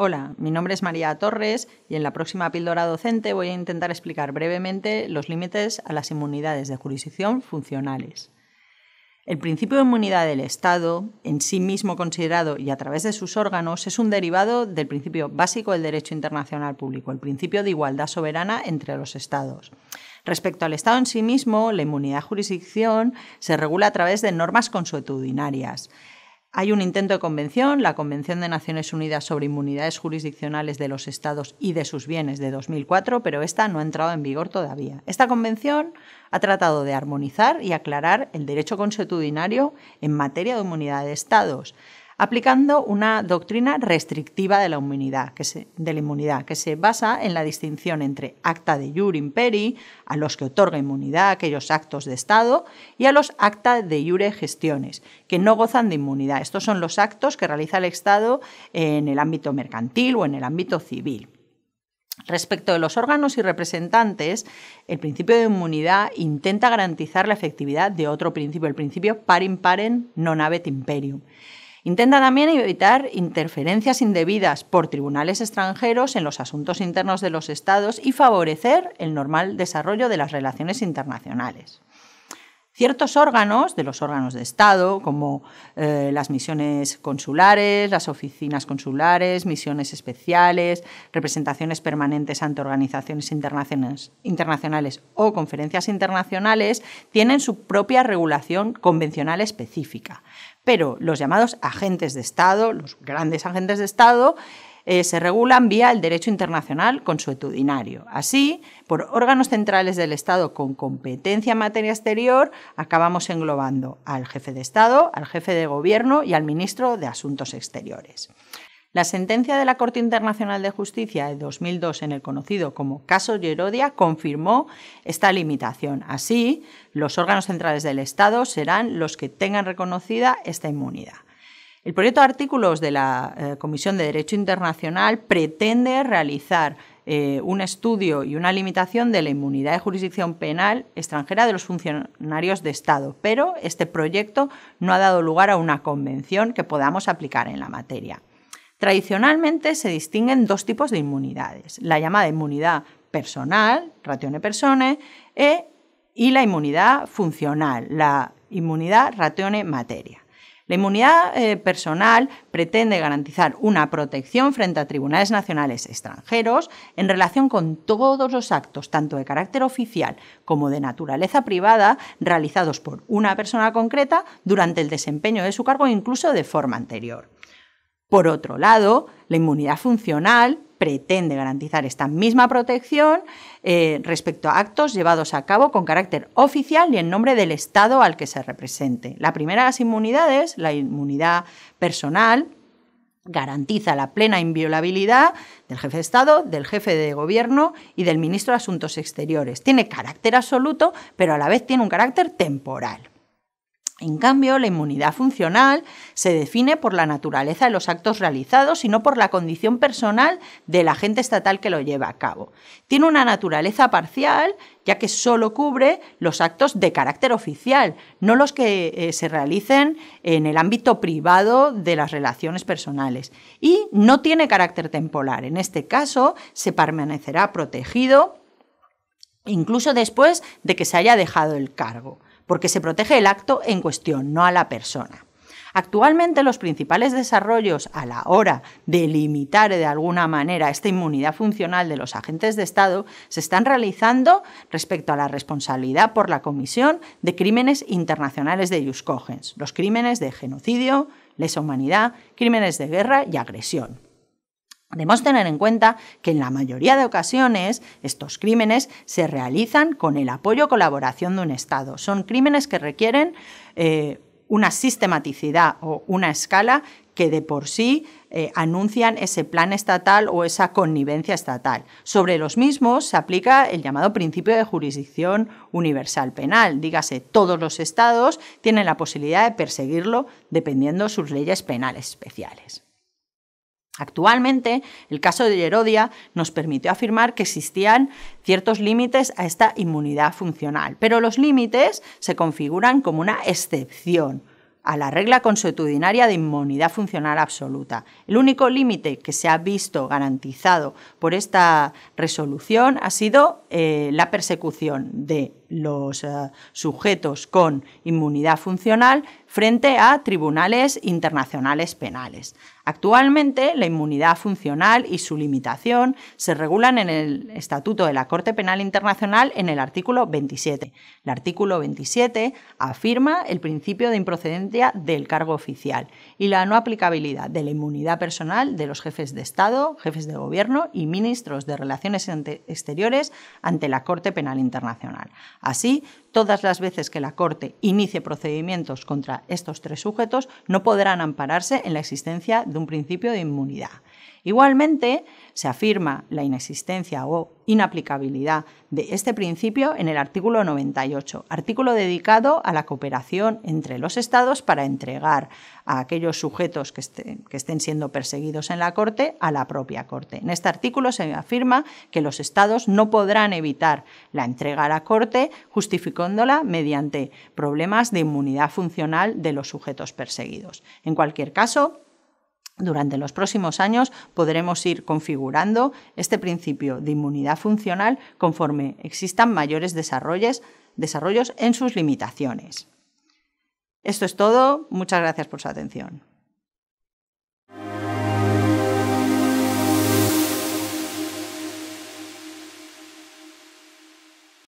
Hola, mi nombre es María Torres y en la próxima píldora docente voy a intentar explicar brevemente los límites a las inmunidades de jurisdicción funcionales. El principio de inmunidad del Estado, en sí mismo considerado y a través de sus órganos, es un derivado del principio básico del derecho internacional público, el principio de igualdad soberana entre los Estados. Respecto al Estado en sí mismo, la inmunidad de jurisdicción se regula a través de normas consuetudinarias. Hay un intento de convención, la Convención de Naciones Unidas sobre Inmunidades Jurisdiccionales de los Estados y de sus bienes de 2004, pero esta no ha entrado en vigor todavía. Esta convención ha tratado de armonizar y aclarar el derecho consuetudinario en materia de inmunidad de estados aplicando una doctrina restrictiva de la inmunidad, que se, de la inmunidad, que se basa en la distinción entre acta de iure imperi, a los que otorga inmunidad aquellos actos de Estado, y a los acta de iure gestiones, que no gozan de inmunidad. Estos son los actos que realiza el Estado en el ámbito mercantil o en el ámbito civil. Respecto de los órganos y representantes, el principio de inmunidad intenta garantizar la efectividad de otro principio, el principio par in non habet imperium. Intenta también evitar interferencias indebidas por tribunales extranjeros en los asuntos internos de los estados y favorecer el normal desarrollo de las relaciones internacionales ciertos órganos, de los órganos de Estado, como eh, las misiones consulares, las oficinas consulares, misiones especiales, representaciones permanentes ante organizaciones internacionales o conferencias internacionales, tienen su propia regulación convencional específica. Pero los llamados agentes de Estado, los grandes agentes de Estado, eh, se regulan vía el derecho internacional consuetudinario. Así, por órganos centrales del Estado con competencia en materia exterior, acabamos englobando al jefe de Estado, al jefe de Gobierno y al ministro de Asuntos Exteriores. La sentencia de la Corte Internacional de Justicia de 2002 en el conocido como caso Yerodia confirmó esta limitación. Así, los órganos centrales del Estado serán los que tengan reconocida esta inmunidad. El proyecto de artículos de la eh, Comisión de Derecho Internacional pretende realizar eh, un estudio y una limitación de la inmunidad de jurisdicción penal extranjera de los funcionarios de Estado, pero este proyecto no ha dado lugar a una convención que podamos aplicar en la materia. Tradicionalmente se distinguen dos tipos de inmunidades, la llamada inmunidad personal, ratione personae, e, y la inmunidad funcional, la inmunidad ratione materia. La inmunidad eh, personal pretende garantizar una protección frente a tribunales nacionales extranjeros en relación con todos los actos, tanto de carácter oficial como de naturaleza privada, realizados por una persona concreta durante el desempeño de su cargo, incluso de forma anterior. Por otro lado, la inmunidad funcional pretende garantizar esta misma protección eh, respecto a actos llevados a cabo con carácter oficial y en nombre del Estado al que se represente. La primera de las inmunidades, la inmunidad personal, garantiza la plena inviolabilidad del jefe de Estado, del jefe de gobierno y del ministro de Asuntos Exteriores. Tiene carácter absoluto, pero a la vez tiene un carácter temporal. En cambio, la inmunidad funcional se define por la naturaleza de los actos realizados y no por la condición personal del agente estatal que lo lleva a cabo. Tiene una naturaleza parcial, ya que solo cubre los actos de carácter oficial, no los que eh, se realicen en el ámbito privado de las relaciones personales. Y no tiene carácter temporal. En este caso, se permanecerá protegido incluso después de que se haya dejado el cargo porque se protege el acto en cuestión, no a la persona. Actualmente los principales desarrollos a la hora de limitar de alguna manera esta inmunidad funcional de los agentes de Estado se están realizando respecto a la responsabilidad por la comisión de crímenes internacionales de Jus los crímenes de genocidio, lesa humanidad, crímenes de guerra y agresión. Debemos tener en cuenta que en la mayoría de ocasiones estos crímenes se realizan con el apoyo o colaboración de un Estado. Son crímenes que requieren eh, una sistematicidad o una escala que de por sí eh, anuncian ese plan estatal o esa connivencia estatal. Sobre los mismos se aplica el llamado principio de jurisdicción universal penal. Dígase, todos los estados tienen la posibilidad de perseguirlo dependiendo de sus leyes penales especiales. Actualmente, el caso de Herodia nos permitió afirmar que existían ciertos límites a esta inmunidad funcional, pero los límites se configuran como una excepción a la regla consuetudinaria de inmunidad funcional absoluta. El único límite que se ha visto garantizado por esta resolución ha sido eh, la persecución de los eh, sujetos con inmunidad funcional frente a tribunales internacionales penales. Actualmente, la inmunidad funcional y su limitación se regulan en el Estatuto de la Corte Penal Internacional en el artículo 27. El artículo 27 afirma el principio de improcedencia del cargo oficial y la no aplicabilidad de la inmunidad personal de los jefes de Estado, jefes de Gobierno y ministros de Relaciones Exteriores ante la Corte Penal Internacional. Así, todas las veces que la Corte inicie procedimientos contra estos tres sujetos, no podrán ampararse en la existencia de un principio de inmunidad. Igualmente, se afirma la inexistencia o inaplicabilidad de este principio en el artículo 98, artículo dedicado a la cooperación entre los Estados para entregar a aquellos sujetos que, estén, siendo perseguidos en la Corte a la propia Corte. En este artículo se afirma que los Estados no podrán evitar la entrega a la Corte justificándola mediante problemas de inmunidad funcional de los sujetos perseguidos. En cualquier caso, durante los próximos años podremos ir configurando este principio de inmunidad funcional conforme existan mayores desarrollos, desarrollos en sus limitaciones. Esto es todo, muchas gracias por su atención.